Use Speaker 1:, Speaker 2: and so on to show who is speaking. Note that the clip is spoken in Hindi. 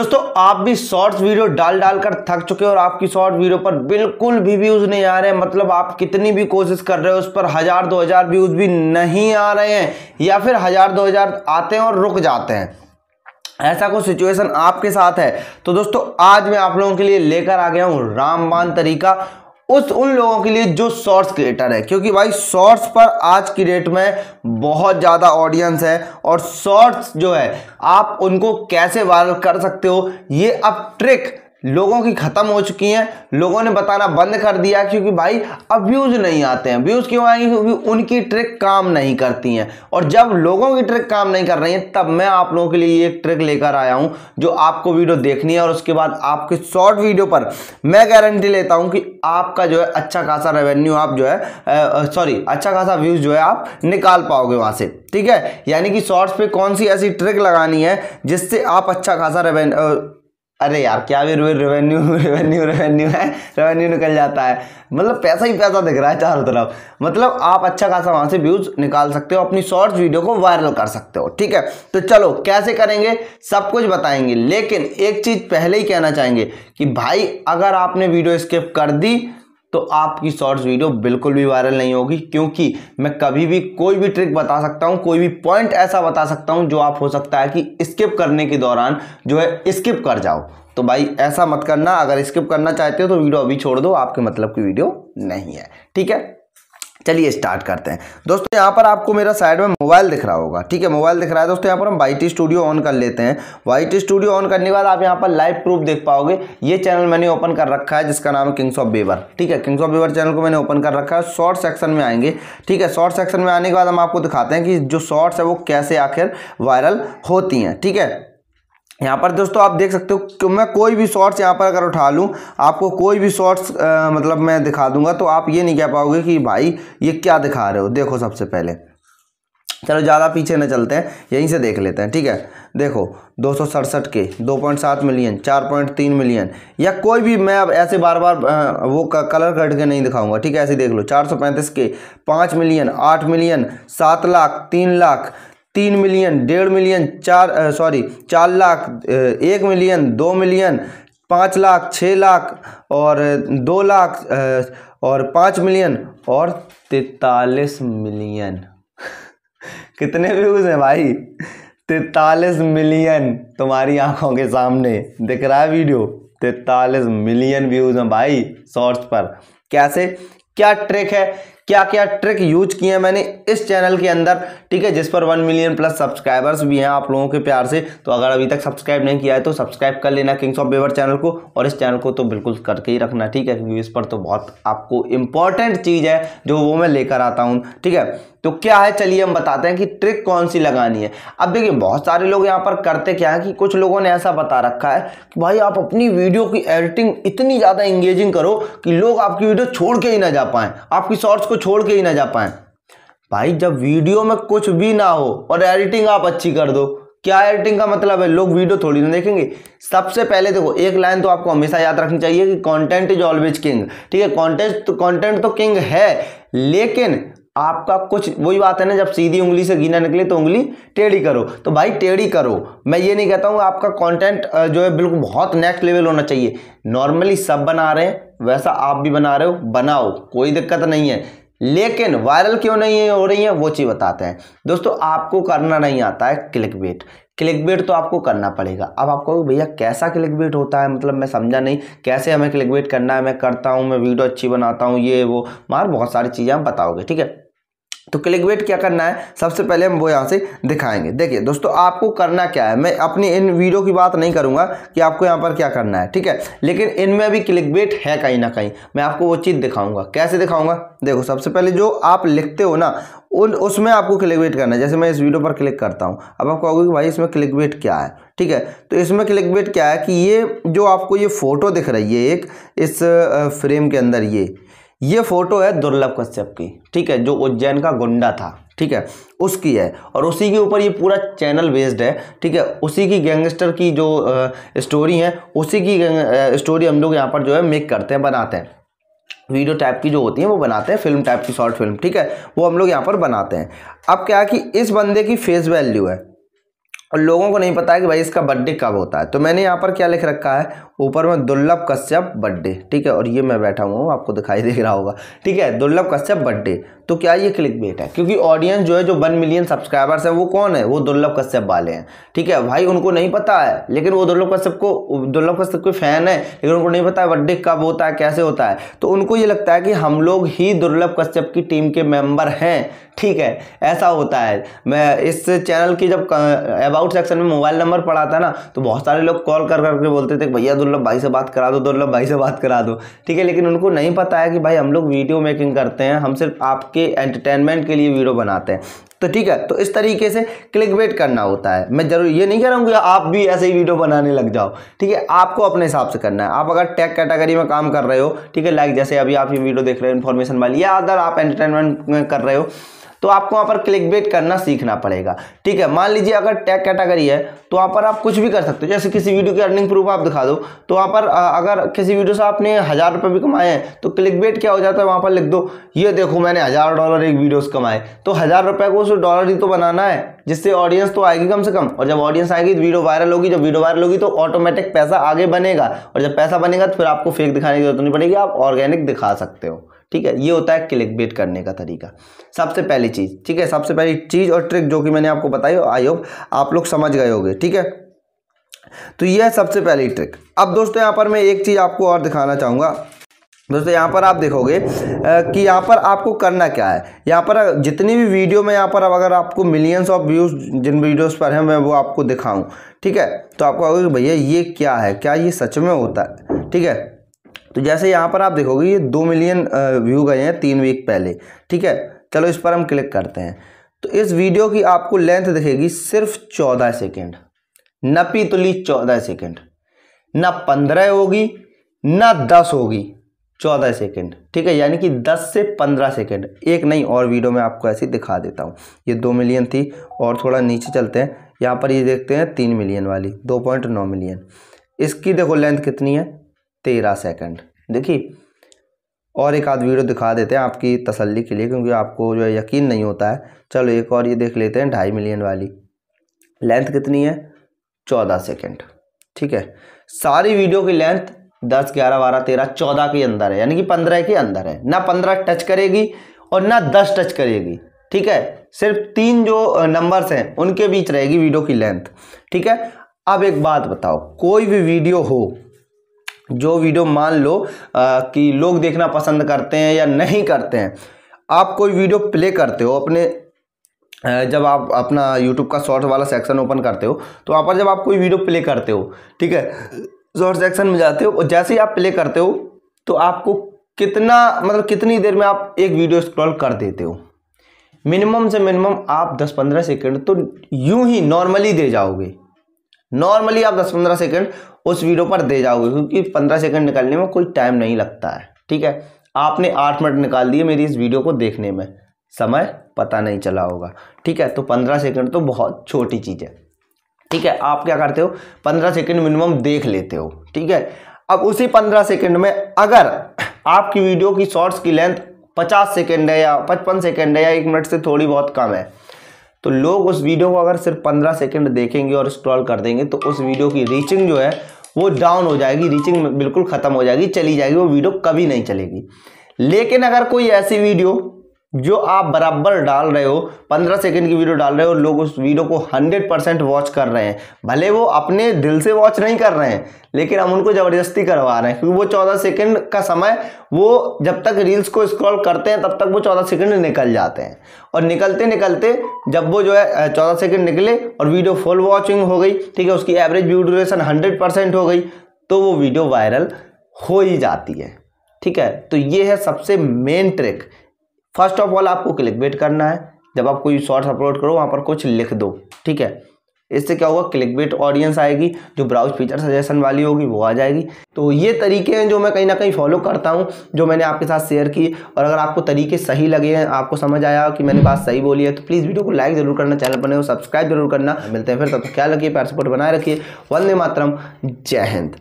Speaker 1: दोस्तों आप भी शॉर्ट्स वीडियो डाल डाल कर थक चुके हो और आपकी शॉर्ट वीडियो पर बिल्कुल भी व्यूज नहीं आ रहे हैं मतलब आप कितनी भी कोशिश कर रहे हो उस पर हजार दो हजार व्यूज भी नहीं आ रहे हैं या फिर हजार दो हजार आते हैं और रुक जाते हैं ऐसा कोई सिचुएशन आपके साथ है तो दोस्तों आज मैं आप लोगों के लिए लेकर आ गया हूँ रामबान तरीका उस उन लोगों के लिए जो शॉर्ट्स क्रिएटर है क्योंकि भाई शॉर्ट्स पर आज की डेट में बहुत ज़्यादा ऑडियंस है और शॉर्ट्स जो है आप उनको कैसे वायरल कर सकते हो ये अब ट्रिक लोगों की ख़त्म हो चुकी हैं लोगों ने बताना बंद कर दिया क्योंकि भाई अब व्यूज़ नहीं आते हैं व्यूज़ क्यों आएंगे क्योंकि उनकी ट्रिक काम नहीं करती हैं और जब लोगों की ट्रिक काम नहीं कर रही है तब मैं आप लोगों के लिए एक ट्रिक लेकर आया हूँ जो आपको वीडियो देखनी है और उसके बाद आपके शॉर्ट वीडियो पर मैं गारंटी लेता हूँ कि आपका जो है अच्छा खासा रेवेन्यू आप जो है सॉरी अच्छा खासा व्यूज़ जो है आप निकाल पाओगे वहाँ से ठीक है यानी कि शॉर्ट्स पे कौन सी ऐसी ट्रिक लगानी है जिससे आप अच्छा खासा रेवेन्यू अरे यार क्या भी रेवेन्यू रेवेन्यू रेवेन्यू है रेवेन्यू निकल जाता है मतलब पैसा ही पैसा दिख रहा है चारों तरफ मतलब आप अच्छा खासा वहाँ से व्यूज निकाल सकते हो अपनी शॉर्ट्स वीडियो को वायरल कर सकते हो ठीक है तो चलो कैसे करेंगे सब कुछ बताएंगे लेकिन एक चीज़ पहले ही कहना चाहेंगे कि भाई अगर आपने वीडियो स्किप कर दी तो आपकी शॉर्ट्स वीडियो बिल्कुल भी वायरल नहीं होगी क्योंकि मैं कभी भी कोई भी ट्रिक बता सकता हूँ कोई भी पॉइंट ऐसा बता सकता हूँ जो आप हो सकता है कि स्किप करने के दौरान जो है स्किप कर जाओ तो भाई ऐसा मत करना अगर स्किप करना चाहते हो तो वीडियो अभी छोड़ दो आपके मतलब की वीडियो नहीं है ठीक है चलिए स्टार्ट करते हैं दोस्तों यहाँ पर आपको मेरा साइड में मोबाइल दिख रहा होगा ठीक है मोबाइल दिख रहा है दोस्तों यहाँ पर हम वाई टी स्टूडियो ऑन कर लेते हैं वाई स्टूडियो ऑन करने के बाद आप यहाँ पर लाइव प्रूफ देख पाओगे ये चैनल मैंने ओपन कर रखा है जिसका नाम है किंग्स ऑफ बेवर ठीक है किंग्स ऑफ बेवर चैनल को मैंने ओपन कर रखा है शॉर्ट सेक्शन में आएंगे ठीक है शॉर्ट सेक्शन में आने के बाद हम आपको दिखाते हैं कि जो शॉर्ट्स है वो कैसे आखिर वायरल होती हैं ठीक है यहाँ पर दोस्तों आप देख सकते हो कि मैं कोई भी शॉर्ट्स यहाँ पर अगर उठा लूँ आपको कोई भी शॉर्ट्स मतलब मैं दिखा दूंगा तो आप ये नहीं कह पाओगे कि भाई ये क्या दिखा रहे हो देखो सबसे पहले चलो ज़्यादा पीछे न चलते हैं यहीं से देख लेते हैं ठीक है देखो दो सौ सड़सठ के दो पॉइंट सात मिलियन चार पॉइंट तीन मिलियन या कोई भी मैं अब ऐसे बार बार वो कलर कट के नहीं दिखाऊंगा ठीक है ऐसे देख लो चार सौ पैंतीस के पाँच मिलियन आठ मिलियन सात लाख तीन लाख तीन मिलियन डेढ़ मिलियन चार सॉरी चार लाख एक मिलियन दो मिलियन पाँच लाख छः लाख और दो लाख और पाँच मिलियन और तैतालीस मिलियन कितने व्यूज़ हैं भाई तैतालीस मिलियन तुम्हारी आंखों के सामने दिख रहा है वीडियो तैतालीस मिलियन व्यूज़ हैं भाई शॉर्ट्स पर कैसे क्या ट्रिक है क्या क्या ट्रिक यूज किए हैं मैंने इस चैनल के अंदर ठीक है जिस पर वन मिलियन प्लस सब्सक्राइबर्स भी हैं आप लोगों के प्यार से तो अगर अभी तक सब्सक्राइब नहीं किया है तो सब्सक्राइब कर लेना किंग्स ऑफ बेवर चैनल को और इस चैनल को तो बिल्कुल करके ही रखना ठीक है क्योंकि इस पर तो बहुत आपको इंपॉर्टेंट चीज़ है जो वो मैं लेकर आता हूँ ठीक है तो क्या है चलिए हम बताते हैं कि ट्रिक कौन सी लगानी है अब देखिए बहुत सारे लोग यहाँ पर करते क्या है कि कुछ लोगों ने ऐसा बता रखा है कि भाई आप अपनी वीडियो की एडिटिंग इतनी ज़्यादा इंगेजिंग करो कि लोग आपकी वीडियो छोड़ के ही ना जा पाए आपकी शॉर्ट्स को छोड़ के ही ना जा पाए भाई जब वीडियो में कुछ भी ना हो और एडिटिंग आप अच्छी कर दो क्या एडिटिंग का मतलब है लोग वीडियो थोड़ी ना देखेंगे सबसे पहले देखो एक लाइन तो आपको हमेशा याद रखनी चाहिए कि कंटेंट इज ऑलवेज किंग ठीक है कंटेंट तो कंटेंट तो किंग है लेकिन आपका कुछ वही बात है ना जब सीधी उंगली से गिना निकले तो उंगली टेढ़ी करो तो भाई टेढ़ी करो मैं ये नहीं कहता हूँ आपका कॉन्टेंट जो है बिल्कुल बहुत नेक्स्ट लेवल होना चाहिए नॉर्मली सब बना रहे हैं वैसा आप भी बना रहे हो बनाओ कोई दिक्कत नहीं है लेकिन वायरल क्यों नहीं हो रही है वो चीज़ बताते हैं दोस्तों आपको करना नहीं आता है क्लिक बेट क्लिक बेट तो आपको करना पड़ेगा अब आपको भैया कैसा क्लिक बेट होता है मतलब मैं समझा नहीं कैसे हमें क्लिक बेट करना है मैं करता हूँ मैं वीडियो अच्छी बनाता हूँ ये वो मार बहुत सारी चीज़ें आप बताओगे ठीक है तो क्लिकबेट क्या करना है सबसे पहले हम वो यहाँ से दिखाएंगे देखिए दोस्तों आपको करना क्या है मैं अपनी इन वीडियो की बात नहीं करूँगा कि आपको यहाँ पर क्या करना है ठीक है लेकिन इनमें भी क्लिकबेट है कहीं ना कहीं मैं आपको वो चीज़ दिखाऊंगा कैसे दिखाऊंगा देखो सबसे पहले जो आप लिखते हो ना उन उसमें आपको क्लिकबेट करना है जैसे मैं इस वीडियो पर क्लिक करता हूँ अब आप कहोगे कि भाई इसमें क्लिकबेट क्या है ठीक है तो इसमें क्लिकबेट क्या है कि ये जो आपको ये फ़ोटो दिख रही है एक इस फ्रेम के अंदर ये ये फोटो है दुर्लभ कश्यप की ठीक है जो उज्जैन का गुंडा था ठीक है उसकी है और उसी के ऊपर ये पूरा चैनल बेस्ड है ठीक है उसी की गैंगस्टर की जो स्टोरी है उसी की स्टोरी हम लोग यहाँ पर जो है मेक करते हैं बनाते हैं वीडियो टाइप की जो होती है वो बनाते हैं फिल्म टाइप की शॉर्ट फिल्म ठीक है वो हम लोग यहाँ पर बनाते हैं अब क्या है कि इस बंदे की फेस वैल्यू है और लोगों को नहीं पता है कि भाई इसका बर्थडे कब होता है तो मैंने यहाँ पर क्या लिख रखा है ऊपर में दुर्लभ कश्यप बर्थडे ठीक है और ये मैं बैठा हुआ हूँ आपको दिखाई दे रहा होगा ठीक है दुर्लभ कश्यप बर्थडे तो क्या ये क्लिक बेट है क्योंकि ऑडियंस जो है जो वन मिलियन सब्सक्राइबर्स हैं वो कौन है वो दुर्लभ कश्यप वाले हैं ठीक है भाई उनको नहीं पता है लेकिन वो दुर्लभ कश्यप को दुर्लभ कश्यप के फ़ैन है लेकिन उनको नहीं पता है बर्थडे कब होता है कैसे होता है तो उनको ये लगता है कि हम लोग ही दुर्लभ कश्यप की टीम के मेम्बर हैं ठीक है ऐसा होता है मैं इस चैनल की जब अबाउट सेक्शन में मोबाइल नंबर पढ़ा था ना तो बहुत सारे लोग कॉल कर करके बोलते थे भैया दुर्लभ भाई से बात करा दो दुर्लभ भाई से बात करा दो ठीक है लेकिन उनको नहीं पता है कि भाई हम लोग वीडियो मेकिंग करते हैं हम सिर्फ आपके एंटरटेनमेंट के लिए वीडियो बनाते हैं तो ठीक है तो इस तरीके से क्लिक वेट करना होता है मैं जरूर ये नहीं कह रहा हूँ कि आप भी ऐसे ही वीडियो बनाने लग जाओ ठीक है आपको अपने हिसाब से करना है आप अगर टैग कैटेगरी में काम कर रहे हो ठीक है लाइक जैसे अभी आप ये वीडियो देख रहे हो इन्फॉर्मेशन वाली या अदर आप एंटरटेनमेंट कर रहे हो तो आपको वहाँ पर क्लिक बेट करना सीखना पड़ेगा ठीक है मान लीजिए अगर टैग कैटेगरी है तो वहाँ पर आप कुछ भी कर सकते हो जैसे किसी वीडियो की अर्निंग प्रूफ आप दिखा दो तो वहाँ पर अगर किसी वीडियो से आपने हज़ार रुपये भी कमाए हैं तो क्लिक बेट क्या हो जाता है वहाँ पर लिख दो ये देखो मैंने हज़ार डॉलर एक वीडियो से कमाए तो हज़ार रुपये को उस डॉलर ही तो बनाना है जिससे ऑडियंस तो आएगी कम से कम और जब ऑडियंस आएगी तो वीडियो वायरल होगी जब वीडियो वायरल होगी तो ऑटोमेटिक पैसा आगे बनेगा और जब पैसा बनेगा तो फिर आपको फेक दिखाने की जरूरत नहीं पड़ेगी आप ऑर्गेनिक दिखा सकते हो ठीक है ये होता है क्लिक बेट करने का तरीका सबसे पहली चीज़ ठीक है सबसे पहली चीज़ और ट्रिक जो कि मैंने आपको बताई आई होप आप लोग समझ गए होगे ठीक है तो यह सबसे पहली ट्रिक अब दोस्तों यहां पर मैं एक चीज़ आपको और दिखाना चाहूंगा दोस्तों यहाँ पर आप देखोगे कि यहाँ पर आपको करना क्या है यहाँ पर जितनी भी वीडियो में यहाँ पर अब अगर आपको मिलियंस ऑफ व्यूज़ जिन वीडियोस पर हैं मैं वो आपको दिखाऊं ठीक है तो आपको कहोगे भैया ये क्या है क्या ये सच में होता है ठीक है तो जैसे यहाँ पर आप देखोगे ये दो मिलियन व्यू गए हैं तीन वीक पहले ठीक है चलो इस पर हम क्लिक करते हैं तो इस वीडियो की आपको लेंथ दिखेगी सिर्फ चौदह सेकेंड न तुली चौदह सेकेंड न पंद्रह होगी न दस होगी चौदह सेकेंड ठीक है यानी कि दस से पंद्रह सेकेंड एक नहीं और वीडियो में आपको ऐसी दिखा देता हूँ ये दो मिलियन थी और थोड़ा नीचे चलते हैं यहाँ पर ये देखते हैं तीन मिलियन वाली दो पॉइंट नौ मिलियन इसकी देखो लेंथ कितनी है तेरह सेकंड देखिए और एक आध वीडियो दिखा देते हैं आपकी तसल्ली के लिए क्योंकि आपको जो है यकीन नहीं होता है चलो एक और ये देख लेते हैं ढाई मिलियन वाली लेंथ कितनी है चौदह सेकेंड ठीक है सारी वीडियो की लेंथ दस ग्यारह बारह तेरह चौदह के अंदर है यानी कि पंद्रह के अंदर है ना पंद्रह टच करेगी और ना दस टच करेगी ठीक है सिर्फ तीन जो नंबर्स हैं उनके बीच रहेगी वीडियो की लेंथ ठीक है अब एक बात बताओ कोई भी वीडियो हो जो वीडियो मान लो आ, कि लोग देखना पसंद करते हैं या नहीं करते हैं आप कोई वीडियो प्ले करते हो अपने जब आप अपना यूट्यूब का शॉर्ट वाला सेक्शन ओपन करते हो तो वहाँ पर जब आप कोई वीडियो प्ले करते हो ठीक है शॉर्ट सेक्शन में जाते हो और जैसे ही आप प्ले करते हो तो आपको कितना मतलब कितनी देर में आप एक वीडियो स्क्रॉल कर देते हो मिनिमम से मिनिमम आप 10-15 सेकंड तो यूं ही नॉर्मली दे जाओगे नॉर्मली आप 10-15 सेकंड उस वीडियो पर दे जाओगे क्योंकि 15 सेकंड निकालने में कोई टाइम नहीं लगता है ठीक है आपने आठ मिनट निकाल दिए मेरी इस वीडियो को देखने में समय पता नहीं चला होगा ठीक है तो पंद्रह सेकंड तो बहुत छोटी चीज़ है ठीक है आप क्या करते हो पंद्रह सेकंड मिनिमम देख लेते हो ठीक है अब उसी पंद्रह सेकंड में अगर आपकी वीडियो की शॉर्ट्स की लेंथ पचास सेकेंड है या पचपन सेकेंड है या एक मिनट से थोड़ी बहुत कम है तो लोग उस वीडियो को अगर सिर्फ पंद्रह सेकेंड देखेंगे और स्क्रॉल कर देंगे तो उस वीडियो की रीचिंग जो है वो डाउन हो जाएगी रीचिंग बिल्कुल ख़त्म हो जाएगी चली जाएगी वो वीडियो कभी नहीं चलेगी लेकिन अगर कोई ऐसी वीडियो जो आप बराबर डाल रहे हो पंद्रह सेकंड की वीडियो डाल रहे हो लोग उस वीडियो को हंड्रेड परसेंट वॉच कर रहे हैं भले वो अपने दिल से वॉच नहीं कर रहे हैं लेकिन हम उनको ज़बरदस्ती करवा रहे हैं क्योंकि वो चौदह सेकंड का समय वो जब तक रील्स को स्क्रॉल करते हैं तब तक वो चौदह सेकंड निकल जाते हैं और निकलते निकलते जब वो जो है चौदह सेकेंड निकले और वीडियो फुल वॉचिंग हो गई ठीक है उसकी एवरेज व्यू ड्यूरेशन हंड्रेड हो गई तो वो वीडियो वायरल हो ही जाती है ठीक है तो ये है सबसे main trick first of all आपको क्लिक बेट करना है जब आप कोई शॉर्ट्स अपलोड करो वहाँ पर कुछ लिख दो ठीक है इससे क्या होगा क्लिक बेट ऑडियंस आएगी जो ब्राउज फीचर सजेशन वाली होगी वो आ जाएगी तो ये तरीके हैं जो मैं कहीं ना कहीं फॉलो करता हूँ जो मैंने आपके साथ शेयर किए और अगर आपको तरीके सही लगे हैं आपको समझ आया कि मैंने बात सही बोली है तो प्लीज़ वीडियो को लाइक ज़रूर करना चैनल बने सब्सक्राइब जरूर करना मिलते हैं फिर तब तो तक ख्याल रखिए पैर सपोर्ट बनाए रखिए वंदे मातरम जय हिंद